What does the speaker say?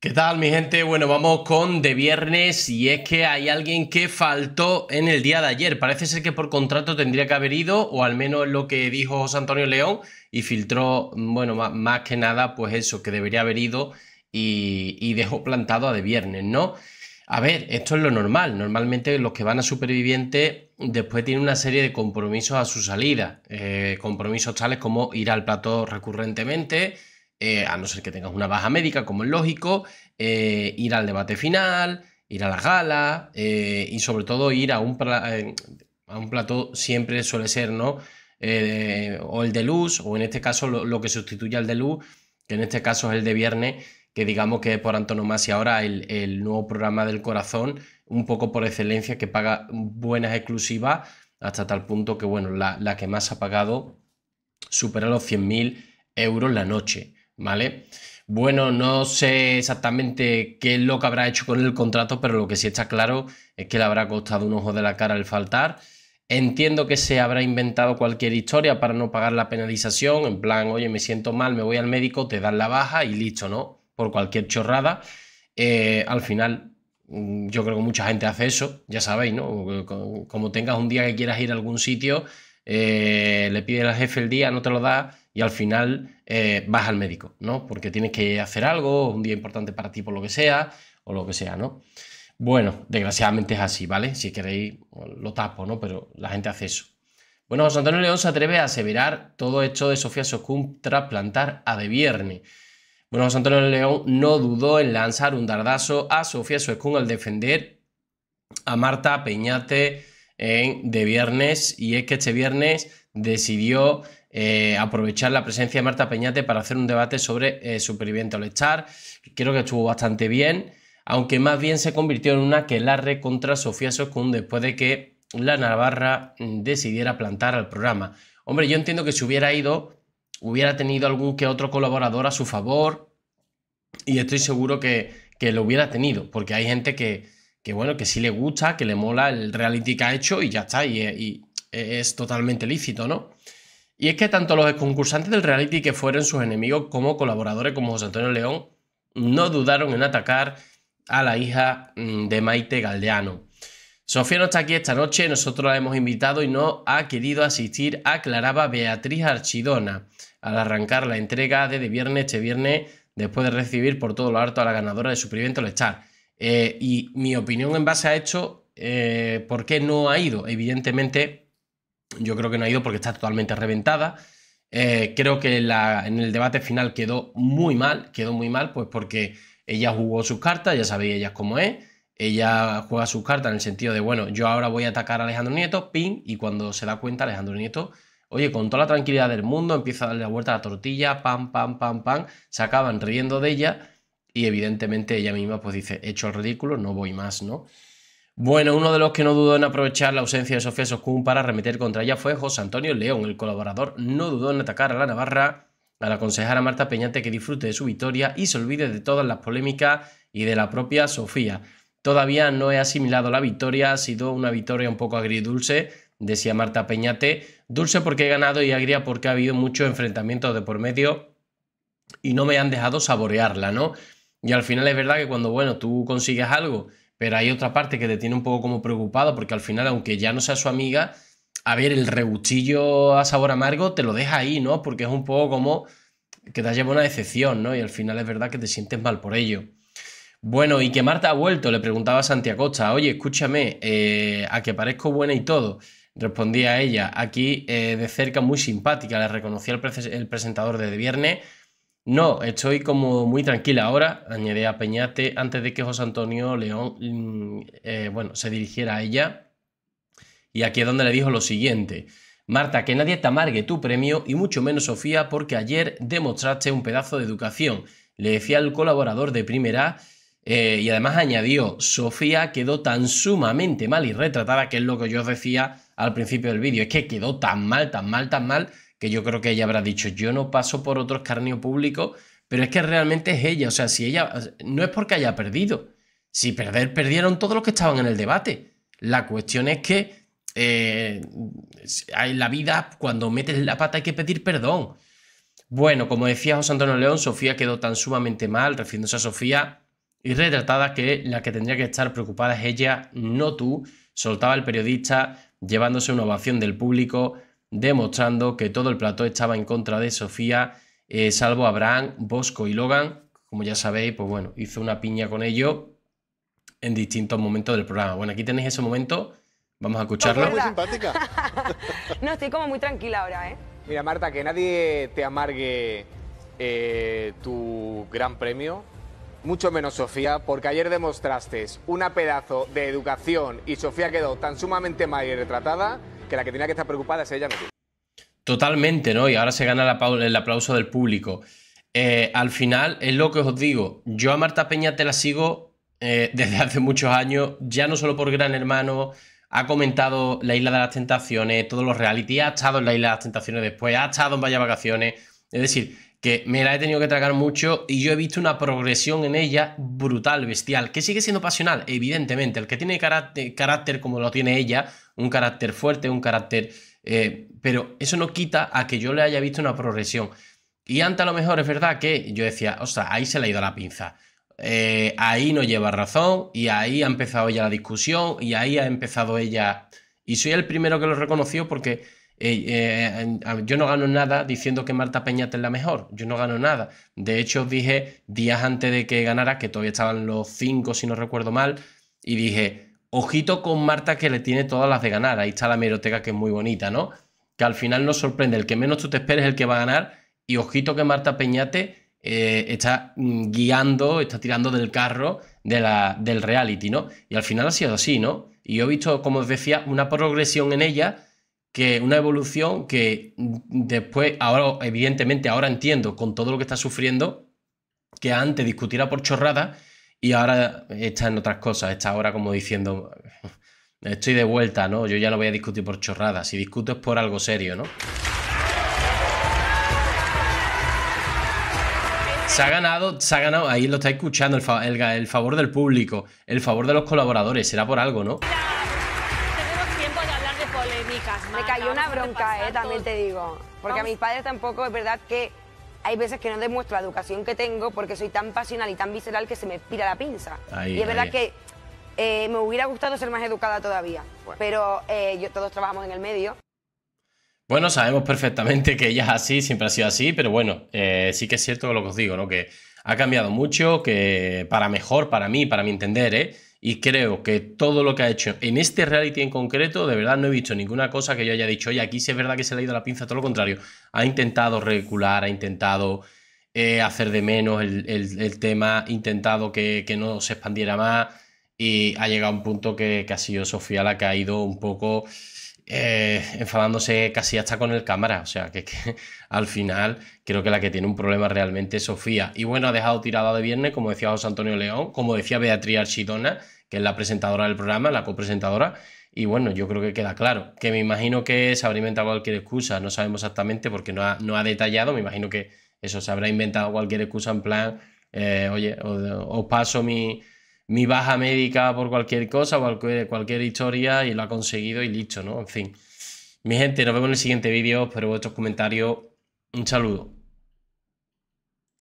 ¿Qué tal mi gente? Bueno, vamos con de viernes y es que hay alguien que faltó en el día de ayer. Parece ser que por contrato tendría que haber ido, o al menos lo que dijo José Antonio León, y filtró, mm, bueno, más, que nada, pues eso, que debería haber ido y, dejó plantado a de viernes, ¿no? A ver, esto es lo normal. Normalmente los que van a superviviente después tienen una serie de compromisos a su salida. Eh, compromisos tales como ir al plató recurrentemente, eh, a no ser que tengas una baja médica, como es lógico, eh, ir al debate final, ir a la gala eh, y sobre todo ir a un, a un plató siempre suele ser, ¿no? o el de luz, o en este caso lo, que sustituye al de luz, que en este caso es el de viernes, que digamos que por antonomasia ahora el, nuevo programa del corazón, un poco por excelencia, que paga buenas exclusivas hasta tal punto que, bueno, la, la que más ha pagado supera los 100.000 euros la noche. ¿vale? Bueno, no sé exactamente qué es lo que habrá hecho con el contrato, pero lo que sí está claro es que le habrá costado un ojo de la cara el faltar. Entiendo que se habrá inventado cualquier historia para no pagar la penalización, en plan, oye, me siento mal, me voy al médico, te dan la baja y listo, ¿no? Por cualquier chorrada. Eh, al final, mm, yo creo que mucha gente hace eso, ya sabéis, ¿no? Como tengas un día que quieras ir a algún sitio, eh, le pide al jefe el día, no te lo da y al final eh, vas al médico, ¿no? Porque tienes que hacer algo, un día importante para ti por lo que sea, o lo que sea, ¿no? Bueno, desgraciadamente es así, ¿vale? Si queréis, lo tapo, ¿no? Pero la gente hace eso. Bueno, José Antonio León se atreve a aseverar todo hecho de Sofía Socum tras plantar a De Vierne. Bueno, José Antonio León no dudó en lanzar un dardazo a Sofía Socum al defender a Marta Peñate en de viernes y es que este viernes decidió eh, aprovechar la presencia de Marta Peñate para hacer un debate sobre eh, Superviviente al Star. Creo que estuvo bastante bien, aunque más bien se convirtió en una que larre contra Sofía Soskun después de que la Navarra mm, decidiera plantar al programa. Hombre, yo entiendo que si hubiera ido, hubiera tenido algún que otro colaborador a su favor y estoy seguro que lo hubiera tenido, porque hay gente que, que bueno, que sí le gusta, que le mola el reality que ha hecho y ya está, y, es totalmente lícito, ¿no? Y es que tanto los concursantes del reality que fueron sus enemigos como colaboradores como José Antonio León no dudaron en atacar a la hija mm, de Maite Galdeano. Sofía no está aquí esta noche, nosotros la hemos invitado y no ha querido asistir, aclaraba Beatriz Archidona al arrancar la entrega de, de viernes este viernes después de recibir por todo lo harto a la ganadora de su primer Star. Eh, y mi opinión en base a esto, eh, ¿por qué no ha ido? Evidentemente, yo creo que no ha ido porque está totalmente reventada. Eh, creo que en el debate final quedó muy mal, quedó muy mal, pues porque ella jugó sus cartas, ya sabéis ella cómo es. Ella juega sus cartas en el sentido de, bueno, yo ahora voy a atacar a Alejandro Nieto, ping, y cuando se da cuenta, Alejandro Nieto Oye, con toda la tranquilidad del mundo, empieza a darle la vuelta a la tortilla, pam, pam, pam, pam, se acaban riendo de ella y evidentemente ella misma pues dice, hecho el ridículo, no voy más, ¿no? Bueno, uno de los que no dudó en aprovechar la ausencia de Sofía Soscún para remeter contra ella fue José Antonio León, el colaborador no dudó en atacar a la Navarra, al aconsejar a Marta Peñate que disfrute de su victoria y se olvide de todas las polémicas y de la propia Sofía. Todavía no he asimilado la victoria, ha sido una victoria un poco agridulce, decía Marta Peñate, dulce porque he ganado y agria porque ha habido muchos enfrentamientos de por medio y no me han dejado saborearla, ¿no? Y al final es verdad que cuando, bueno, tú consigues algo, pero hay otra parte que te tiene un poco como preocupado, porque al final, aunque ya no sea su amiga, a ver, el reguchillo a sabor amargo te lo deja ahí, ¿no? Porque es un poco como que te llevado una decepción, ¿no? Y al final es verdad que te sientes mal por ello. Bueno, y que Marta ha vuelto, le preguntaba a Santiago Costa, oye, escúchame, eh, a que parezco buena y todo. Respondía ella, aquí eh, de cerca muy simpática, le reconocía el, presentador de viernes, no, estoy como muy tranquila ahora, a Peñate, antes de que José Antonio León, mm, eh, bueno, se dirigiera a ella. Y aquí es donde le dijo lo siguiente. Marta, que nadie te amargue tu premio y mucho menos Sofía porque ayer demostraste un pedazo de educación, le decía al colaborador de primera eh, y además añadió, Sofía quedó tan sumamente mal y retratada, que es lo que yo decía al principio del vídeo, es que quedó tan mal, tan mal, tan mal que yo creo que ella habrá dicho, yo no paso por otro escarnio público, pero es que realmente es ella, o sea, si ella, no es porque haya perdido, si perder, perdieron todos los que estaban en el debate. La cuestión es que eh, la vida, cuando metes la pata, hay que pedir perdón. Bueno, como decía José Antonio León, Sofía quedó tan sumamente mal, refiriéndose a Sofía y retratada que la que tendría que estar preocupada es ella, no tú, soltaba el periodista, llevándose una ovación del público, demostrando que todo el plató estaba en contra de Sofía, eh, salvo Abraham, Bosco y Logan. Como ya sabéis, pues bueno, hizo una piña con ellos en distintos momentos del programa. Bueno, aquí tenéis ese momento. Vamos a escucharlo. no, estoy como muy tranquila ahora, ¿eh? Mira, Marta, que nadie te amargue eh, tu gran premio, mucho menos Sofía, porque ayer demostraste una pedazo de educación y Sofía quedó tan sumamente mal y retratada que la que tenía que estar preocupada es ella, Totalmente, ¿no? Y ahora se gana el aplauso del público. Eh, al final, es lo que os digo. Yo a Marta Peña te la sigo eh, desde hace muchos años, ya no solo por Gran Hermano, ha comentado la Isla de las Tentaciones, todos los reality, ha estado en la Isla de las Tentaciones después, ha estado en Vaya Vacaciones. Es decir, que me la he tenido que tragar mucho y yo he visto una progresión en ella brutal, bestial, que sigue siendo pasional, evidentemente. El que tiene carácter, como lo tiene ella, un carácter fuerte, un carácter... Eh, pero eso no quita a que yo le haya visto una progresión. Y antes a lo mejor es verdad que yo decía, o sea, ahí se le ha ido la pinza. Eh, ahí no lleva razón y ahí ha empezado ella la discusión y ahí ha empezado ella... Y soy el primero que lo reconoció porque eh, yo no gano nada diciendo que Marta Peñate es la mejor, yo no gano nada. De hecho, dije días antes de que ganara, que todavía estaban los cinco, si no recuerdo mal, y dije, ojito con Marta que le tiene todas las de ganar, ahí está la meroteca que es muy bonita, ¿no? Que al final nos sorprende, el que menos tú te esperes es el que va a ganar, y ojito que Marta Peñate eh, está mm, guiando, está tirando del carro de la, del reality, ¿no? Y al final ha sido así, ¿no? Y yo he visto, como os decía, una progresión en ella que una evolución que después, ahora, evidentemente, ahora entiendo con todo lo que está sufriendo, que antes discutiera por chorrada y ahora está en otras cosas, está ahora como diciendo, estoy de vuelta, ¿no? Yo ya no voy a discutir por chorradas, si discuto es por algo serio, ¿no? Se ha ganado, se ha ganado, ahí lo está escuchando, el, el favor del público, el favor de los colaboradores, será por algo, ¿no? Me cayó una bronca, eh, también te digo. Porque a mis padres tampoco es verdad que hay veces que no demuestro la educación que tengo porque soy tan pasional y tan visceral que se me pira la pinza. y es verdad que eh, me hubiera gustado ser más educada todavía, pero eh, yo, todos trabajamos en el medio. Bueno, sabemos perfectamente que ella es así, siempre ha sido así, pero bueno, sí que es cierto lo que os digo, ¿no? Que ha cambiado mucho, que para mejor, para mí, para mi entender, ¿eh? Y creo que todo lo que ha hecho en este reality en concreto, de verdad no he visto ninguna cosa que yo haya dicho, oye, aquí sí es verdad que se le ha ido la pinza, todo lo contrario. Ha intentado regular, ha intentado eh, hacer de menos el, tema, ha intentado que, no se expandiera más y ha llegado a un punto que, que ha sido Sofía la que ha ido un poco eh, enfadándose casi hasta con el cámara. O sea, que, al final creo que la que tiene un problema realmente es Sofía. Y bueno, ha dejado tirada de viernes, como decía José Antonio León, como decía Beatriz Archidona, que es la presentadora del programa, la copresentadora. Y bueno, yo creo que queda claro. Que me imagino que se habrá inventado cualquier excusa, no sabemos exactamente porque no ha, no ha detallado. Me imagino que eso se habrá inventado cualquier excusa en plan, eh, oye, os paso mi mi baja médica por cualquier cosa, cualquier, cualquier historia y lo ha conseguido y dicho, ¿no? En fin. Mi gente, nos vemos en el siguiente vídeo, espero vuestros comentarios. Un saludo.